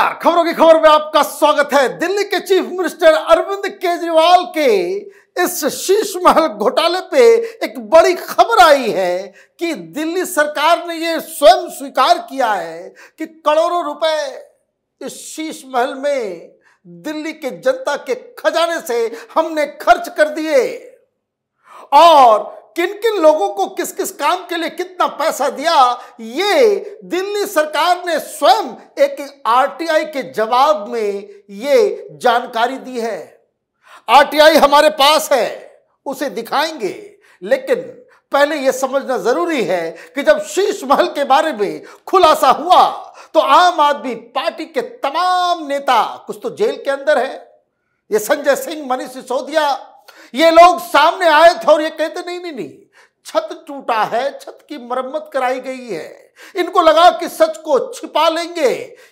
नमस्कार खबरों की खबर में आपका स्वागत है दिल्ली के चीफ मिनिस्टर अरविंद केजरीवाल के इस शीश महल घोटाले पे एक बड़ी खबर आई है कि दिल्ली सरकार ने यह स्वयं स्वीकार किया है कि करोड़ों रुपए इस शीश महल में दिल्ली के जनता के खजाने से हमने खर्च कर दिए और किन किन लोगों को किस किस काम के लिए कितना पैसा दिया ये दिल्ली सरकार ने स्वयं एक आरटीआई के जवाब में ये जानकारी दी है आरटीआई हमारे पास है उसे दिखाएंगे लेकिन पहले यह समझना जरूरी है कि जब शीश महल के बारे में खुलासा हुआ तो आम आदमी पार्टी के तमाम नेता कुछ तो जेल के अंदर है ये संजय सिंह मनीष सिसोदिया ये लोग सामने आए थे और ये कहते नहीं नहीं नहीं छत टूटा है छत की मरम्मत कराई गई है इनको लगा कि सच को छिपा लेंगे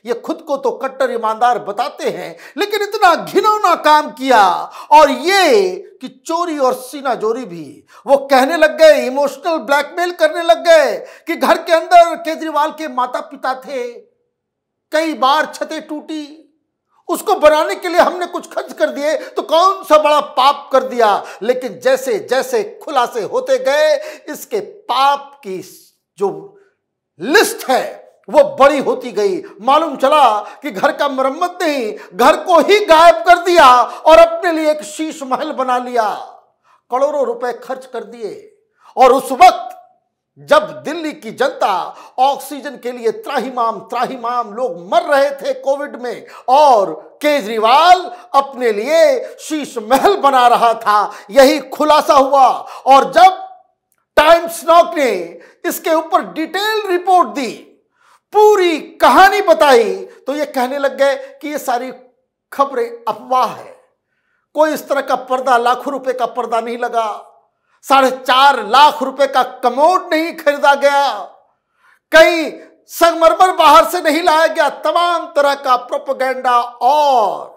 ये खुद को तो कट्टर ईमानदार बताते हैं लेकिन इतना घिनौना काम किया और ये कि चोरी और सीना जोरी भी वो कहने लग गए इमोशनल ब्लैकमेल करने लग गए कि घर के अंदर केजरीवाल के माता पिता थे कई बार छतें टूटी उसको बनाने के लिए हमने कुछ खर्च कर दिए तो कौन सा बड़ा पाप कर दिया लेकिन जैसे जैसे खुलासे होते गए इसके पाप की जो लिस्ट है वो बड़ी होती गई मालूम चला कि घर का मरम्मत नहीं घर को ही गायब कर दिया और अपने लिए एक शीश महल बना लिया करोड़ों रुपए खर्च कर दिए और उस वक्त जब दिल्ली की जनता ऑक्सीजन के लिए त्राहीमाम त्राहीमाम लोग मर रहे थे कोविड में और केजरीवाल अपने लिए शीश महल बना रहा था यही खुलासा हुआ और जब टाइम्स नॉक ने इसके ऊपर डिटेल रिपोर्ट दी पूरी कहानी बताई तो ये कहने लग गए कि ये सारी खबरें अफवाह है कोई इस तरह का पर्दा लाखों रुपए का पर्दा नहीं लगा साढ़े चार लाख रुपए का कमोड नहीं खरीदा गया कई संगमरमर बाहर से नहीं लाया गया तमाम तरह का प्रोपोगंडा और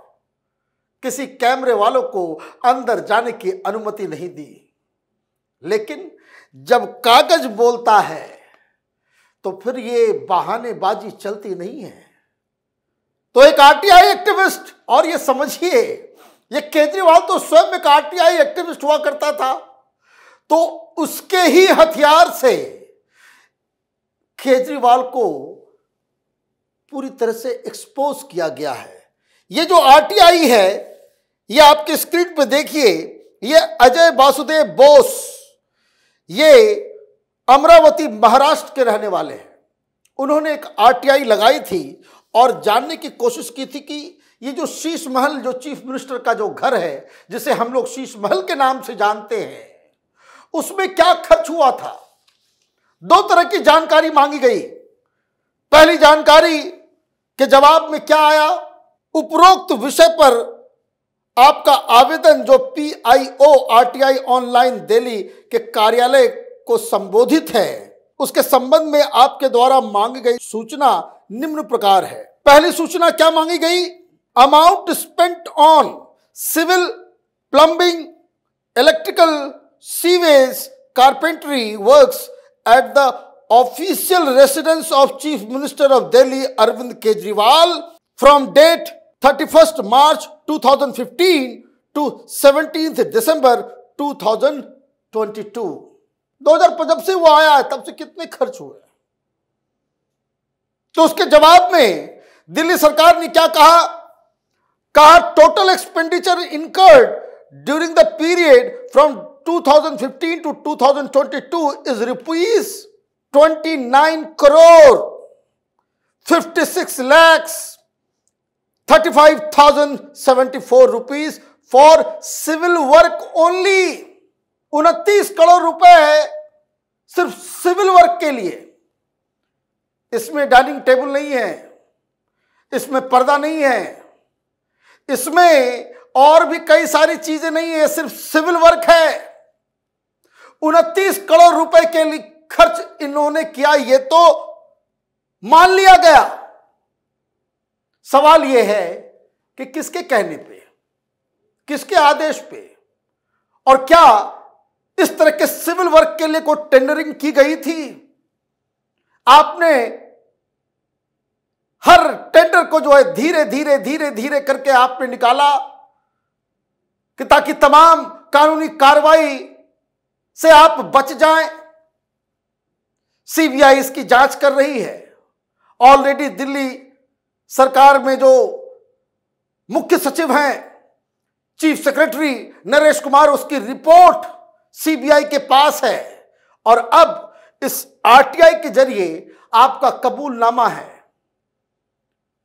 किसी कैमरे वालों को अंदर जाने की अनुमति नहीं दी लेकिन जब कागज बोलता है तो फिर ये बहानेबाजी चलती नहीं है तो एक आरटीआई एक्टिविस्ट और ये समझिए ये केजरीवाल तो स्वयं एक आरटीआई एक्टिविस्ट हुआ करता था तो उसके ही हथियार से केजरीवाल को पूरी तरह से एक्सपोज किया गया है ये जो आरटीआई है ये आपके स्क्रीन पर देखिए ये अजय वासुदेव बोस ये अमरावती महाराष्ट्र के रहने वाले हैं उन्होंने एक आरटीआई लगाई थी और जानने की कोशिश की थी कि ये जो शीश महल जो चीफ मिनिस्टर का जो घर है जिसे हम लोग शीश महल के नाम से जानते हैं उसमें क्या खर्च हुआ था दो तरह की जानकारी मांगी गई पहली जानकारी के जवाब में क्या आया उपरोक्त विषय पर आपका आवेदन जो P I O R T I online Delhi के कार्यालय को संबोधित है उसके संबंध में आपके द्वारा मांगी गई सूचना निम्न प्रकार है पहली सूचना क्या मांगी गई amount spent on civil plumbing electrical sewage carpentry work at the official residence of chief minister of Delhi Arvind Kejriwal from date 31st March 2015 to 17th December 2022 हजार जब से वो आया है तब से कितने खर्च हुए तो उसके जवाब में दिल्ली सरकार ने क्या कहा कहा total expenditure incurred during the period from 2015 to 2022 is rupees 29 crore 56 lakhs 35,074 rupees for civil work only. उनतीस करोड़ रुपए सिर्फ सिविल वर्क के लिए इसमें डाइनिंग टेबल नहीं है इसमें पर्दा नहीं है इसमें और भी कई सारी चीजें नहीं है सिर्फ सिविल वर्क है उनतीस करोड़ रुपए के लिए खर्च इन्होंने किया ये तो मान लिया गया सवाल यह है कि किसके कहने पे किसके आदेश पे और क्या इस तरह के सिविल वर्क के लिए कोई टेंडरिंग की गई थी आपने हर टेंडर को जो है धीरे धीरे धीरे धीरे करके आपने निकाला कि ताकि तमाम कानूनी कार्रवाई से आप बच जाएं सीबीआई इसकी जांच कर रही है ऑलरेडी दिल्ली सरकार में जो मुख्य सचिव हैं चीफ सेक्रेटरी नरेश कुमार उसकी रिपोर्ट सीबीआई के पास है और अब इस आरटीआई के जरिए आपका कबूलनामा है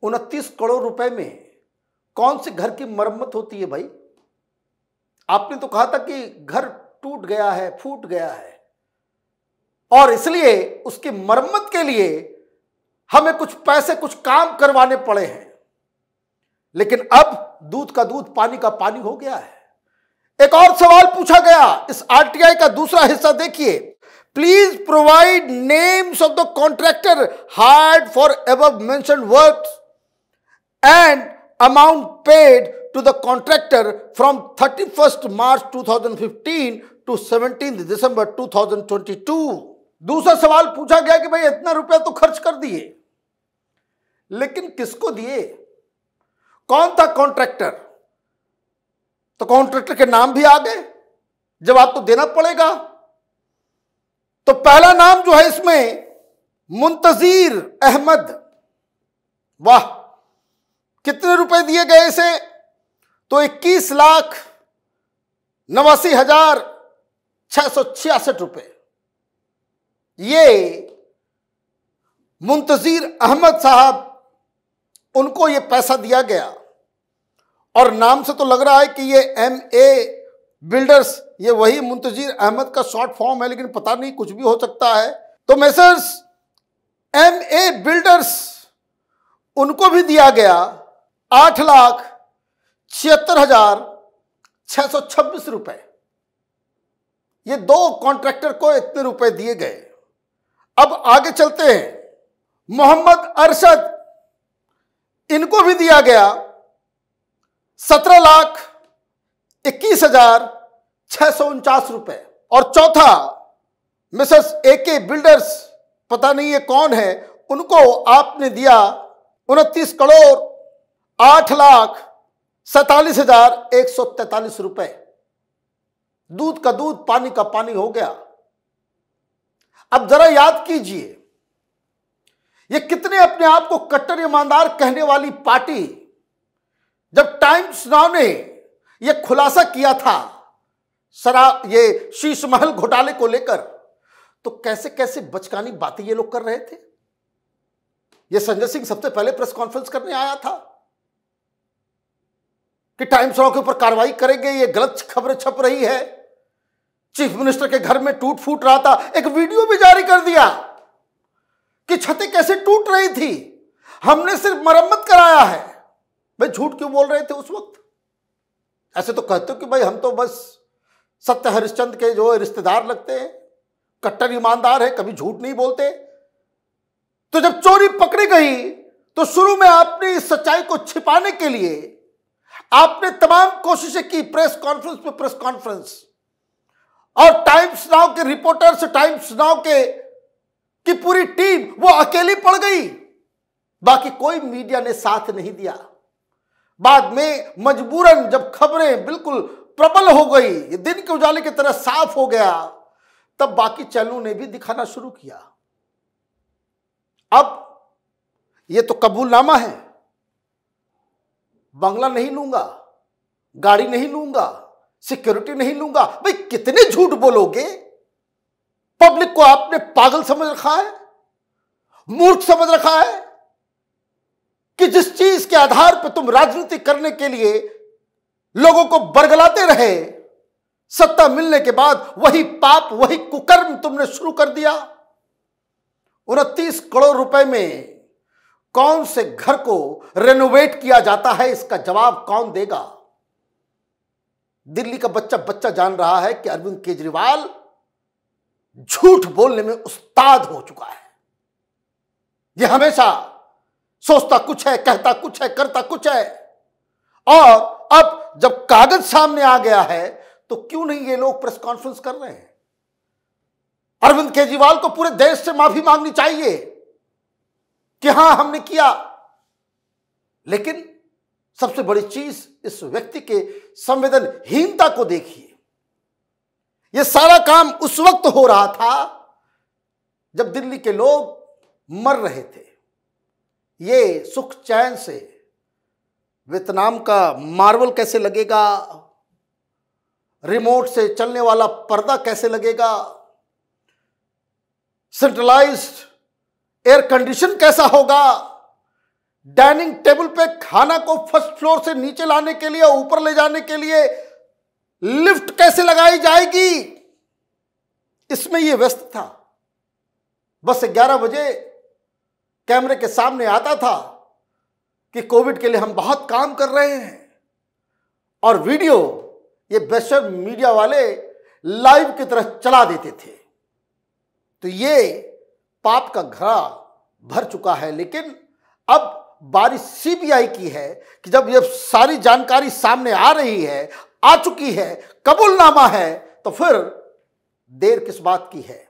उनतीस करोड़ रुपए में कौन से घर की मरम्मत होती है भाई आपने तो कहा था कि घर टूट गया है फूट गया है और इसलिए उसकी मरम्मत के लिए हमें कुछ पैसे कुछ काम करवाने पड़े हैं लेकिन अब दूध का दूध पानी का पानी हो गया है एक और सवाल पूछा गया इस आरटीआई का दूसरा हिस्सा देखिए please provide names of the contractor hired for above mentioned work and amount paid to the contractor from 31st March 2015 to 17th December 2022 दूसरा सवाल पूछा गया कि भाई इतना रुपया तो खर्च कर दिए लेकिन किसको दिए कौन था कॉन्ट्रैक्टर तो कॉन्ट्रैक्टर के नाम भी आ गए जवाब तो देना पड़ेगा तो पहला नाम जो है इसमें मुंतजीर अहमद वाह कितने रुपए दिए गए इसे तो इक्कीस लाख नवासी हजार छह सौ छियासठ रुपए ये मुंतजीर अहमद साहब उनको ये पैसा दिया गया और नाम से तो लग रहा है कि ये एम ए बिल्डर्स ये वही मुंतजीर अहमद का शॉर्ट फॉर्म है लेकिन पता नहीं कुछ भी हो सकता है तो मैसर्स एम ए बिल्डर्स उनको भी दिया गया आठ लाख छिहत्तर हजार छह सौ छब्बीस रुपए ये दो कॉन्ट्रैक्टर को इतने रुपए दिए गए अब आगे चलते हैं मोहम्मद अरशद इनको भी दिया गया सत्रह लाख इक्कीस हजार छह सौ उनचास रुपए और चौथा मिसेस ए के बिल्डर्स पता नहीं ये कौन है उनको आपने दिया उनतीस करोड़ आठ लाख सैतालीस हजार एक सौ तैतालीस रुपए दूध का दूध पानी का पानी हो गया अब जरा याद कीजिए ये कितने अपने आप को कट्टर ईमानदार कहने वाली पार्टी जब टाइम्स नाव ने यह खुलासा किया था सरा ये शीश महल घोटाले को लेकर तो कैसे कैसे बचकानी बातें ये लोग कर रहे थे ये संजय सिंह सबसे पहले प्रेस कॉन्फ्रेंस करने आया था कि टाइम्स नाउ के ऊपर कार्रवाई करेंगे ये गलत खबरें छप रही है चीफ मिनिस्टर के घर में टूट फूट रहा था एक वीडियो भी जारी कर दिया कि छतें कैसे टूट रही थी हमने सिर्फ मरम्मत कराया है भाई झूठ क्यों बोल रहे थे उस वक्त ऐसे तो कहते हो कि भाई हम तो बस सत्य हरिश्चंद के जो रिश्तेदार लगते हैं कट्टर ईमानदार है कभी झूठ नहीं बोलते तो जब चोरी पकड़ी गई तो शुरू में आपने इस सच्चाई को छिपाने के लिए आपने तमाम कोशिशें की प्रेस कॉन्फ्रेंस पे प्रेस कॉन्फ्रेंस और टाइम्स नाउ के रिपोर्टर्स टाइम्स नाउ के की पूरी टीम वो अकेली पड़ गई बाकी कोई मीडिया ने साथ नहीं दिया बाद में मजबूरन जब खबरें बिल्कुल प्रबल हो गई दिन के उजाले की तरह साफ हो गया तब बाकी चैनलों ने भी दिखाना शुरू किया अब यह तो कबूलनामा है बंगला नहीं लूंगा गाड़ी नहीं लूंगा सिक्योरिटी नहीं लूंगा भाई कितने झूठ बोलोगे पब्लिक को आपने पागल समझ रखा है मूर्ख समझ रखा है कि जिस चीज के आधार पर तुम राजनीति करने के लिए लोगों को बरगलाते रहे सत्ता मिलने के बाद वही पाप वही कुकर्म तुमने शुरू कर दिया उनतीस करोड़ रुपए में कौन से घर को रेनोवेट किया जाता है इसका जवाब कौन देगा दिल्ली का बच्चा बच्चा जान रहा है कि अरविंद केजरीवाल झूठ बोलने में उस्ताद हो चुका है यह हमेशा सोचता कुछ है कहता कुछ है करता कुछ है और अब जब कागज सामने आ गया है तो क्यों नहीं ये लोग प्रेस कॉन्फ्रेंस कर रहे हैं अरविंद केजरीवाल को पूरे देश से माफी मांगनी चाहिए कि हां हमने किया लेकिन सबसे बड़ी चीज इस व्यक्ति के संवेदनहीनता को देखिए यह सारा काम उस वक्त हो रहा था जब दिल्ली के लोग मर रहे थे ये सुख चैन से वियतनाम का मार्वल कैसे लगेगा रिमोट से चलने वाला पर्दा कैसे लगेगा सेंट्रलाइज्ड एयर कंडीशन कैसा होगा डाइनिंग टेबल पे खाना को फर्स्ट फ्लोर से नीचे लाने के लिए ऊपर ले जाने के लिए लिफ्ट कैसे लगाई जाएगी इसमें यह व्यस्त था बस 11 बजे कैमरे के सामने आता था कि कोविड के लिए हम बहुत काम कर रहे हैं और वीडियो ये बेस्ट मीडिया वाले लाइव की तरह चला देते थे तो ये पाप का घड़ा भर चुका है लेकिन अब बारिश सीबीआई की है कि जब ये सारी जानकारी सामने आ रही है आ चुकी है कबूलनामा है तो फिर देर किस बात की है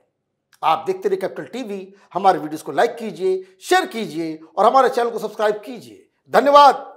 आप देखते रहिए कैपिटल टीवी हमारे वीडियोस को लाइक कीजिए शेयर कीजिए और हमारे चैनल को सब्सक्राइब कीजिए धन्यवाद